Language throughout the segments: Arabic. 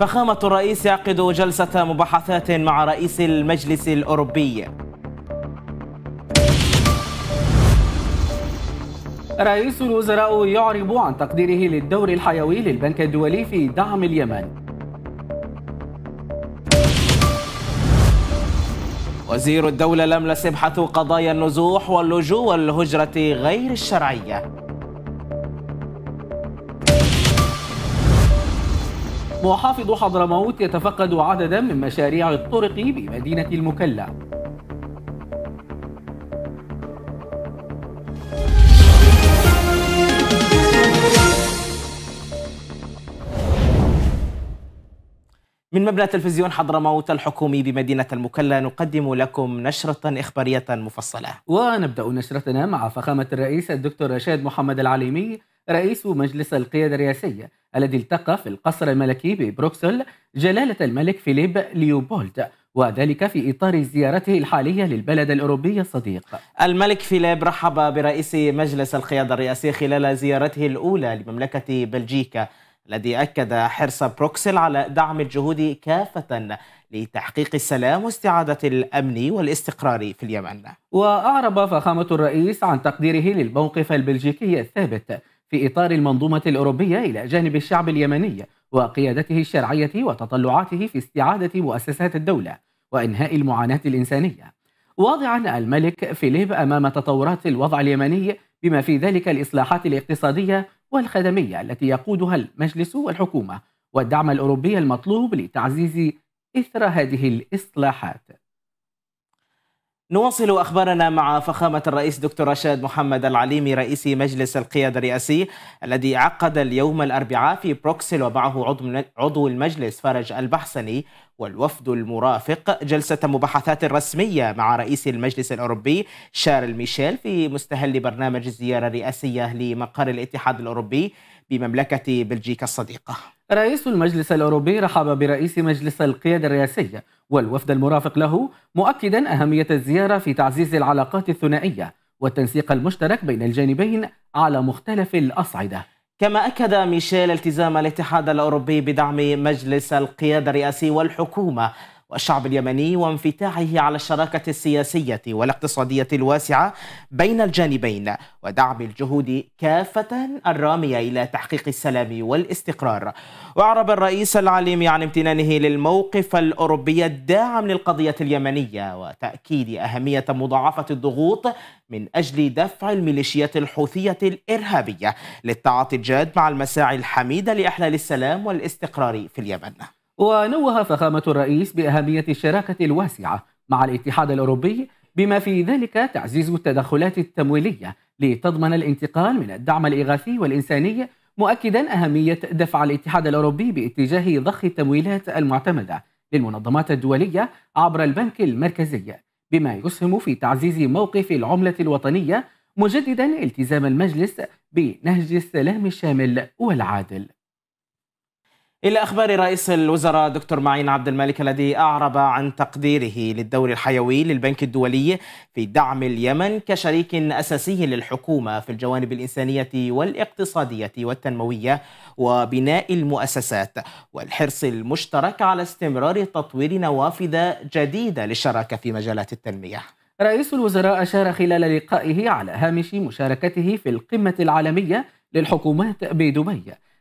فخامة الرئيس يعقد جلسة مباحثات مع رئيس المجلس الأوروبي رئيس الوزراء يعرب عن تقديره للدور الحيوي للبنك الدولي في دعم اليمن وزير الدولة لم يبحث قضايا النزوح واللجوء والهجرة غير الشرعية محافظ حضرموت يتفقد عددا من مشاريع الطرق بمدينة المكلا من مبنى تلفزيون حضرموت الحكومي بمدينة المكلا نقدم لكم نشرة إخبارية مفصلة ونبدأ نشرتنا مع فخامة الرئيس الدكتور رشاد محمد العليمي رئيس مجلس القيادة الرئاسي الذي التقى في القصر الملكي ببروكسل جلالة الملك فيليب ليوبولد وذلك في إطار زيارته الحالية للبلد الأوروبي الصديق الملك فيليب رحب برئيس مجلس القيادة الرئاسي خلال زيارته الأولى لمملكة بلجيكا الذي أكد حرص بروكسل على دعم الجهود كافة لتحقيق السلام واستعادة الأمن والاستقرار في اليمن وأعرب فخامة الرئيس عن تقديره للموقف البلجيكي الثابت في إطار المنظومة الأوروبية إلى جانب الشعب اليمني وقيادته الشرعية وتطلعاته في استعادة مؤسسات الدولة وإنهاء المعاناة الإنسانية واضعا الملك فيليب أمام تطورات الوضع اليمني بما في ذلك الإصلاحات الاقتصادية والخدمية التي يقودها المجلس والحكومة والدعم الأوروبي المطلوب لتعزيز إثر هذه الإصلاحات نواصل اخبارنا مع فخامه الرئيس دكتور رشاد محمد العليمي رئيس مجلس القياده الرئاسي الذي عقد اليوم الاربعاء في بروكسل ومعه عضو عضو المجلس فرج البحسني والوفد المرافق جلسه مباحثات رسميه مع رئيس المجلس الاوروبي شارل ميشيل في مستهل برنامج الزياره الرئاسيه لمقر الاتحاد الاوروبي بمملكة بلجيكا الصديقة رئيس المجلس الأوروبي رحب برئيس مجلس القيادة الرئاسية والوفد المرافق له مؤكدا أهمية الزيارة في تعزيز العلاقات الثنائية والتنسيق المشترك بين الجانبين على مختلف الأصعدة كما أكد ميشيل التزام الاتحاد الأوروبي بدعم مجلس القيادة الرئاسي والحكومة والشعب اليمني وانفتاحه على الشراكة السياسية والاقتصادية الواسعة بين الجانبين ودعم الجهود كافة الرامية إلى تحقيق السلام والاستقرار وأعرب الرئيس العليمي عن امتنانه للموقف الأوروبي الداعم للقضية اليمنية وتأكيد أهمية مضاعفة الضغوط من أجل دفع الميليشيات الحوثية الإرهابية للتعاطي الجاد مع المساعي الحميدة لإحلال السلام والاستقرار في اليمن ونوه فخامة الرئيس بأهمية الشراكة الواسعة مع الاتحاد الأوروبي بما في ذلك تعزيز التدخلات التمويلية لتضمن الانتقال من الدعم الإغاثي والإنساني مؤكدا أهمية دفع الاتحاد الأوروبي باتجاه ضخ التمويلات المعتمدة للمنظمات الدولية عبر البنك المركزي بما يسهم في تعزيز موقف العملة الوطنية مجددا التزام المجلس بنهج السلام الشامل والعادل إلى أخبار رئيس الوزراء دكتور معين عبد الملك الذي أعرب عن تقديره للدور الحيوي للبنك الدولي في دعم اليمن كشريك أساسي للحكومة في الجوانب الإنسانية والاقتصادية والتنموية وبناء المؤسسات والحرص المشترك على استمرار تطوير نوافذ جديدة للشراكة في مجالات التنمية رئيس الوزراء أشار خلال لقائه على هامش مشاركته في القمة العالمية للحكومات بدبي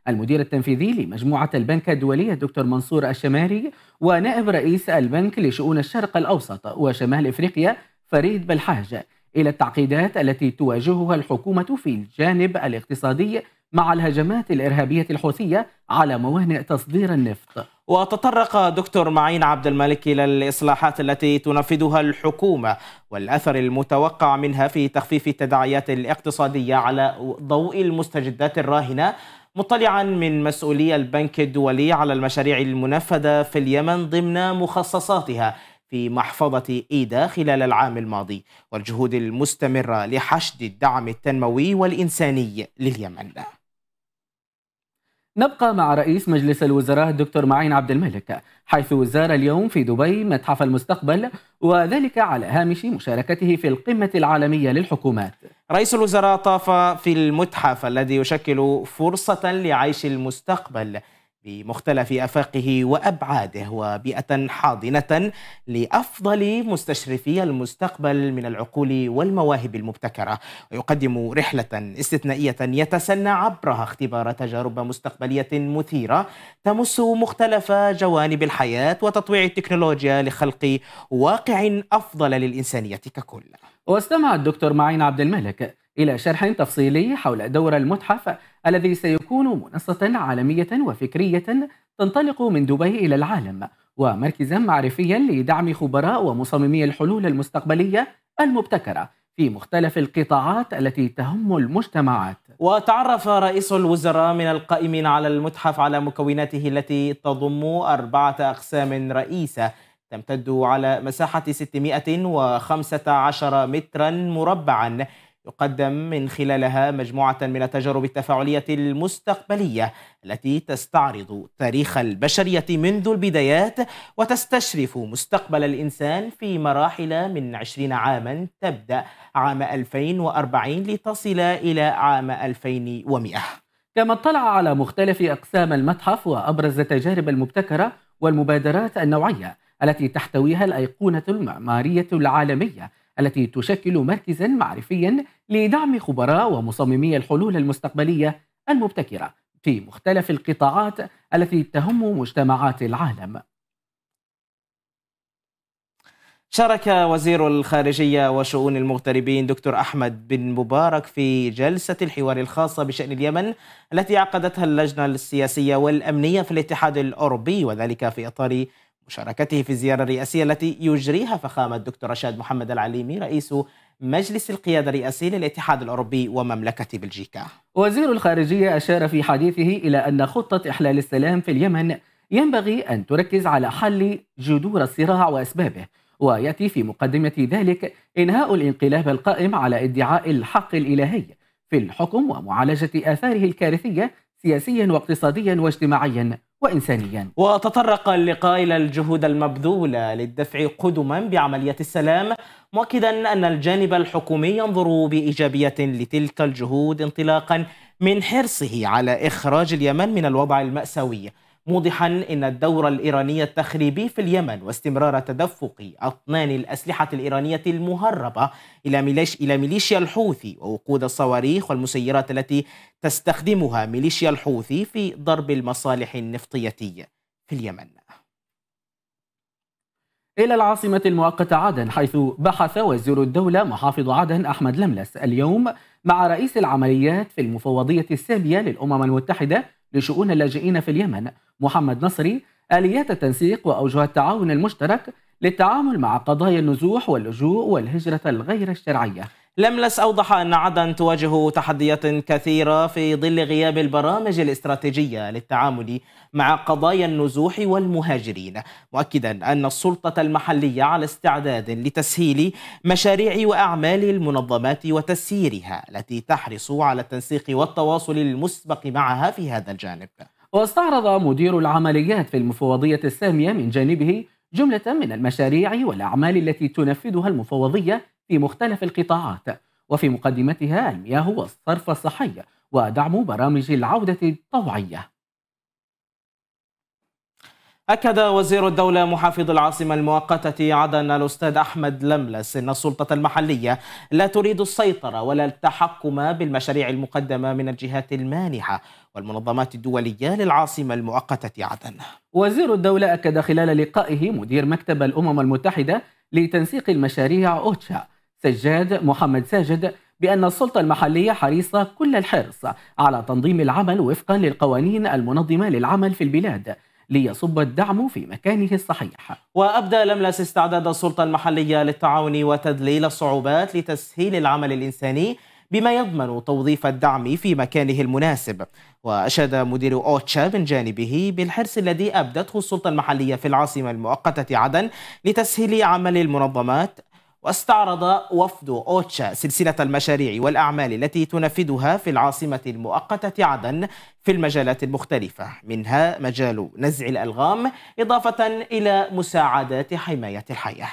المدير التنفيذي لمجموعة البنك الدولية الدكتور منصور الشماري ونائب رئيس البنك لشؤون الشرق الأوسط وشمال إفريقيا فريد بلحاج إلى التعقيدات التي تواجهها الحكومة في الجانب الاقتصادي مع الهجمات الإرهابية الحوثية على موانئ تصدير النفط وتطرق دكتور معين عبد الملك إلى الإصلاحات التي تنفذها الحكومة والأثر المتوقع منها في تخفيف التداعيات الاقتصادية على ضوء المستجدات الراهنة مطلعا من مسؤولي البنك الدولي على المشاريع المنفذة في اليمن ضمن مخصصاتها في محفظة إيدا خلال العام الماضي والجهود المستمرة لحشد الدعم التنموي والإنساني لليمن نبقى مع رئيس مجلس الوزراء الدكتور معين عبد الملك حيث زار اليوم في دبي متحف المستقبل وذلك على هامش مشاركته في القمة العالمية للحكومات رئيس الوزراء طاف في المتحف الذي يشكل فرصة لعيش المستقبل بمختلف افاقه وابعاده وبيئه حاضنه لافضل مستشرفي المستقبل من العقول والمواهب المبتكره ويقدم رحله استثنائيه يتسنى عبرها اختبار تجارب مستقبليه مثيره تمس مختلف جوانب الحياه وتطويع التكنولوجيا لخلق واقع افضل للانسانيه ككل واستمع الدكتور معين عبد الملك الى شرح تفصيلي حول دور المتحف الذي سيكون منصة عالمية وفكرية تنطلق من دبي إلى العالم ومركزا معرفيا لدعم خبراء ومصممي الحلول المستقبلية المبتكرة في مختلف القطاعات التي تهم المجتمعات وتعرف رئيس الوزراء من القائمين على المتحف على مكوناته التي تضم أربعة أقسام رئيسة تمتد على مساحة 615 مترا مربعا يقدم من خلالها مجموعة من التجارب التفاعلية المستقبلية التي تستعرض تاريخ البشرية منذ البدايات وتستشرف مستقبل الإنسان في مراحل من 20 عاما تبدأ عام 2040 لتصل إلى عام 2100 كما اطلع على مختلف أقسام المتحف وأبرز التجارب المبتكرة والمبادرات النوعية التي تحتويها الأيقونة المعمارية العالمية التي تشكل مركزا معرفيا لدعم خبراء ومصممي الحلول المستقبلية المبتكرة في مختلف القطاعات التي تهم مجتمعات العالم. شارك وزير الخارجية وشؤون المغتربين دكتور أحمد بن مبارك في جلسة الحوار الخاصة بشأن اليمن التي عقدتها اللجنة السياسية والأمنية في الاتحاد الأوروبي وذلك في إطار مشاركته في الزيارة الرئاسية التي يجريها فخامة الدكتور رشاد محمد العليمي رئيس مجلس القيادة الرئاسي للاتحاد الأوروبي ومملكة بلجيكا وزير الخارجية أشار في حديثه إلى أن خطة إحلال السلام في اليمن ينبغي أن تركز على حل جذور الصراع وأسبابه ويأتي في مقدمة ذلك إنهاء الانقلاب القائم على ادعاء الحق الإلهي في الحكم ومعالجة آثاره الكارثية سياسيا واقتصاديا واجتماعيا وإنسانيا وتطرق اللقاء إلى الجهود المبذولة للدفع قدما بعملية السلام مؤكدا أن الجانب الحكومي ينظر بإيجابية لتلك الجهود انطلاقا من حرصه على إخراج اليمن من الوضع المأساوي موضحا أن الدور الإيراني التخريبي في اليمن واستمرار تدفق أطنان الأسلحة الإيرانية المهربة إلى ميليش إلى ميليشيا الحوثي ووقود الصواريخ والمسيرات التي تستخدمها ميليشيا الحوثي في ضرب المصالح النفطية في اليمن إلى العاصمة المؤقتة عدن حيث بحث وزير الدولة محافظ عدن أحمد لملس اليوم مع رئيس العمليات في المفوضية السامية للأمم المتحدة لشؤون اللاجئين في اليمن محمد نصري آليات التنسيق وأوجه التعاون المشترك للتعامل مع قضايا النزوح واللجوء والهجرة الغير الشرعية لملس أوضح أن عدن تواجه تحديات كثيرة في ظل غياب البرامج الاستراتيجية للتعامل مع قضايا النزوح والمهاجرين مؤكدا أن السلطة المحلية على استعداد لتسهيل مشاريع وأعمال المنظمات وتسييرها التي تحرص على التنسيق والتواصل المسبق معها في هذا الجانب واستعرض مدير العمليات في المفوضية السامية من جانبه جملة من المشاريع والأعمال التي تنفذها المفوضية في مختلف القطاعات وفي مقدمتها المياه والصرف الصحي ودعم برامج العودة الطوعية أكد وزير الدولة محافظ العاصمة المؤقتة عدن الأستاذ أحمد لملس أن السلطة المحلية لا تريد السيطرة ولا التحكم بالمشاريع المقدمة من الجهات المانحة والمنظمات الدولية للعاصمة المؤقتة عدن وزير الدولة أكد خلال لقائه مدير مكتب الأمم المتحدة لتنسيق المشاريع أوتشا سجاد محمد ساجد بأن السلطة المحلية حريصة كل الحرص على تنظيم العمل وفقا للقوانين المنظمة للعمل في البلاد ليصب الدعم في مكانه الصحيح وأبدى لملس استعداد السلطة المحلية للتعاون وتذليل الصعوبات لتسهيل العمل الإنساني بما يضمن توظيف الدعم في مكانه المناسب وأشاد مدير أوتشا من جانبه بالحرص الذي أبدته السلطة المحلية في العاصمة المؤقتة عدن لتسهيل عمل المنظمات واستعرض وفد أوتشا سلسلة المشاريع والأعمال التي تنفذها في العاصمة المؤقتة عدن في المجالات المختلفة منها مجال نزع الألغام إضافة إلى مساعدات حماية الحياة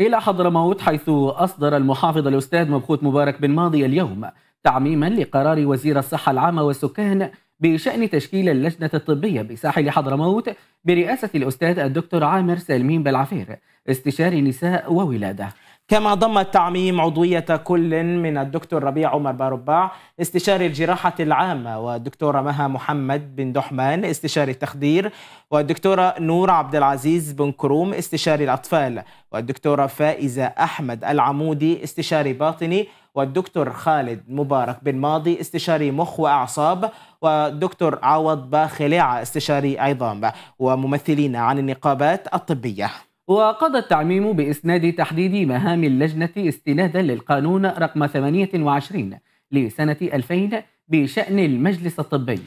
إلى حضرموت حيث أصدر المحافظ الأستاذ مبخوت مبارك بن ماضي اليوم تعميما لقرار وزير الصحة العامة والسكان بشأن تشكيل اللجنة الطبية بساحل حضرموت برئاسة الأستاذ الدكتور عامر سالمين بالعفير استشاري نساء وولادة كما ضم التعميم عضوية كل من الدكتور ربيع عمر بارباع استشاري الجراحة العامة والدكتورة مها محمد بن دحمان استشاري التخدير والدكتورة نور عبد العزيز بن كروم استشاري الأطفال والدكتورة فائزة أحمد العمودي استشاري باطني والدكتور خالد مبارك بن ماضي استشاري مخ وأعصاب ودكتور عوض باخليعة استشاري عظام وممثلين عن النقابات الطبية وقضى التعميم بإسناد تحديد مهام اللجنة استنادا للقانون رقم 28 لسنة 2000 بشأن المجلس الطبي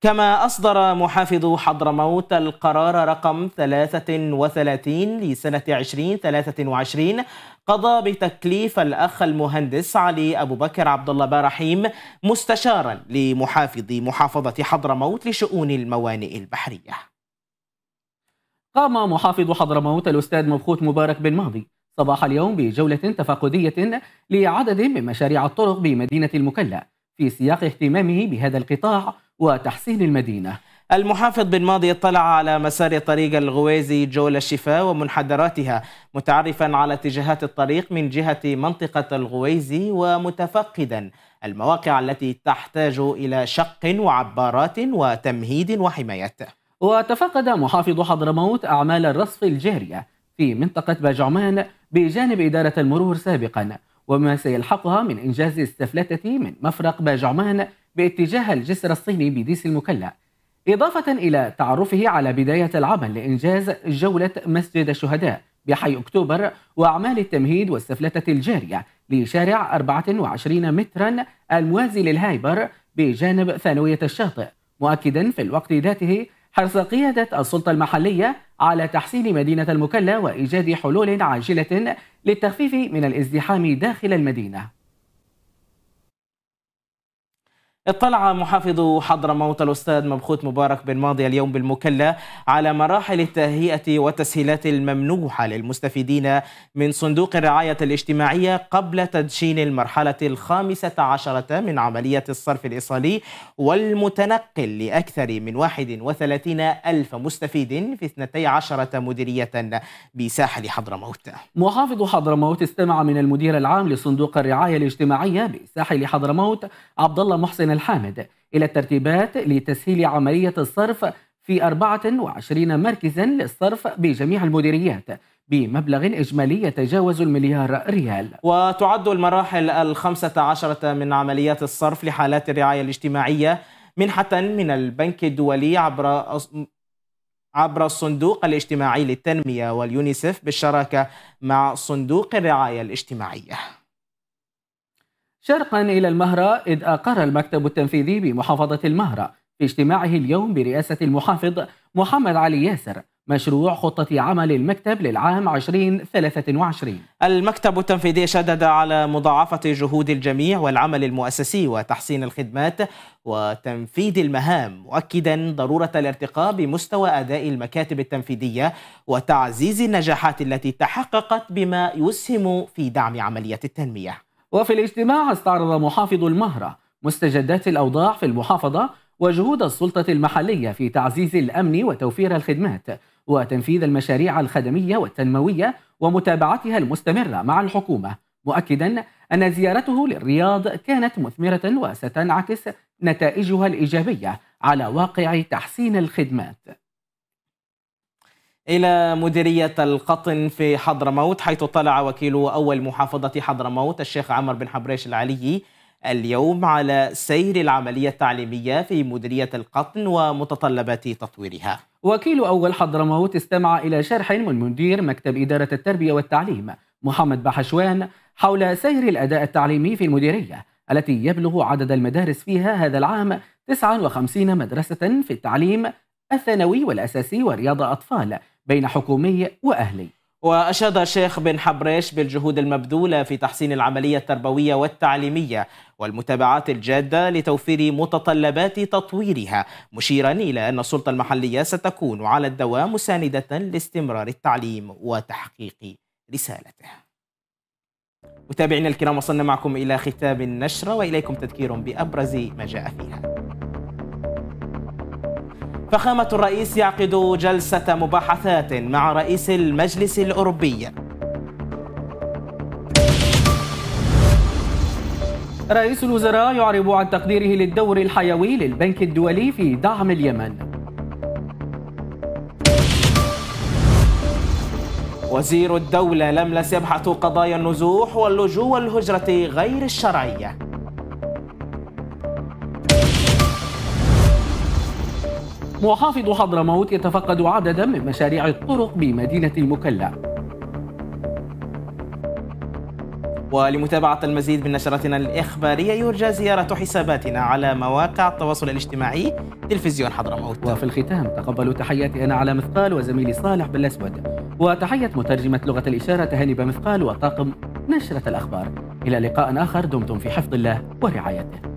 كما أصدر محافظ حضرموت القرار رقم 33 لسنة 2023 قضى بتكليف الأخ المهندس علي أبو بكر عبد الله بارحيم مستشارا لمحافظ محافظة حضرموت لشؤون الموانئ البحرية قام محافظ حضرموت الأستاذ مبخوت مبارك بن ماضي صباح اليوم بجولة تفقدية لعدد من مشاريع الطرق بمدينة المكلا في سياق اهتمامه بهذا القطاع وتحسين المدينة المحافظ بن ماضي اطلع على مسار طريق الغويزي جول الشفاء ومنحدراتها متعرفا على اتجاهات الطريق من جهة منطقة الغويزي ومتفقدا المواقع التي تحتاج إلى شق وعبارات وتمهيد وحماية وتفقد محافظ حضرموت أعمال الرصف الجارية في منطقة باجعمان بجانب إدارة المرور سابقا وما سيلحقها من إنجاز السفلتة من مفرق باجعمان باتجاه الجسر الصيني بديس المكلا إضافة إلى تعرفه على بداية العمل لإنجاز جولة مسجد الشهداء بحي أكتوبر وأعمال التمهيد والسفلتة الجارية لشارع 24 مترا الموازي للهايبر بجانب ثانوية الشاطئ مؤكدا في الوقت ذاته حرص قيادة السلطة المحلية على تحسين مدينة المكلا وإيجاد حلول عاجلة للتخفيف من الازدحام داخل المدينة اطلع محافظ حضرموت الأستاذ مبخوت مبارك بن ماضي اليوم بالمكلا على مراحل التهيئة والتسهيلات الممنوحة للمستفيدين من صندوق الرعاية الاجتماعية قبل تدشين المرحلة الخامسة عشرة من عملية الصرف الإيصالي والمتنقل لأكثر من 31 ألف مستفيد في 12 مديرية بساحل حضرموت محافظ حضرموت استمع من المدير العام لصندوق الرعاية الاجتماعية بساحل حضرموت عبد الله محسن الحامد إلى الترتيبات لتسهيل عملية الصرف في 24 مركزا للصرف بجميع المديريات بمبلغ إجمالي يتجاوز المليار ريال وتعد المراحل الخمسة عشرة من عمليات الصرف لحالات الرعاية الاجتماعية منحة من البنك الدولي عبر عبر الصندوق الاجتماعي للتنمية واليونيسف بالشراكة مع صندوق الرعاية الاجتماعية شرقا إلى المهرة إذ أقر المكتب التنفيذي بمحافظة المهرة في اجتماعه اليوم برئاسة المحافظ محمد علي ياسر مشروع خطة عمل المكتب للعام 2023 المكتب التنفيذي شدد على مضاعفة جهود الجميع والعمل المؤسسي وتحسين الخدمات وتنفيذ المهام مؤكدا ضرورة الارتقاء بمستوى أداء المكاتب التنفيذية وتعزيز النجاحات التي تحققت بما يسهم في دعم عملية التنمية وفي الاجتماع استعرض محافظ المهرة مستجدات الأوضاع في المحافظة وجهود السلطة المحلية في تعزيز الأمن وتوفير الخدمات وتنفيذ المشاريع الخدمية والتنموية ومتابعتها المستمرة مع الحكومة مؤكدا أن زيارته للرياض كانت مثمرة وستنعكس نتائجها الإيجابية على واقع تحسين الخدمات إلى مديرية القطن في حضرموت حيث طلع وكيل أول محافظة حضرموت الشيخ عمر بن حبريش العلي اليوم على سير العملية التعليمية في مديرية القطن ومتطلبات تطويرها وكيل أول حضرموت استمع إلى شرح من مدير مكتب إدارة التربية والتعليم محمد بحشوان حول سير الأداء التعليمي في المديرية التي يبلغ عدد المدارس فيها هذا العام 59 مدرسة في التعليم الثانوي والأساسي ورياضة أطفال بين حكومي وأهلي وأشاد الشيخ بن حبريش بالجهود المبذولة في تحسين العملية التربوية والتعليمية والمتابعات الجادة لتوفير متطلبات تطويرها مشيرا إلى أن السلطة المحلية ستكون على الدوام مساندة لاستمرار التعليم وتحقيق رسالته متابعينا الكرام وصلنا معكم إلى ختام النشرة وإليكم تذكير بأبرز ما جاء فيها فخامة الرئيس يعقد جلسة مباحثات مع رئيس المجلس الأوروبي رئيس الوزراء يعرب عن تقديره للدور الحيوي للبنك الدولي في دعم اليمن وزير الدولة لملس يبحث قضايا النزوح واللجوء والهجرة غير الشرعية محافظ حضرموت يتفقد عددا من مشاريع الطرق بمدينة المكلا ولمتابعة المزيد من نشرتنا الإخبارية يرجى زيارة حساباتنا على مواقع التواصل الاجتماعي تلفزيون حضرموت وفي الختام تقبلوا تحياتي أنا على مثقال وزميلي صالح بالأسود وتحية مترجمة لغة الإشارة هنبة مثقال وطاقم نشرة الأخبار إلى لقاء آخر دمتم في حفظ الله ورعايته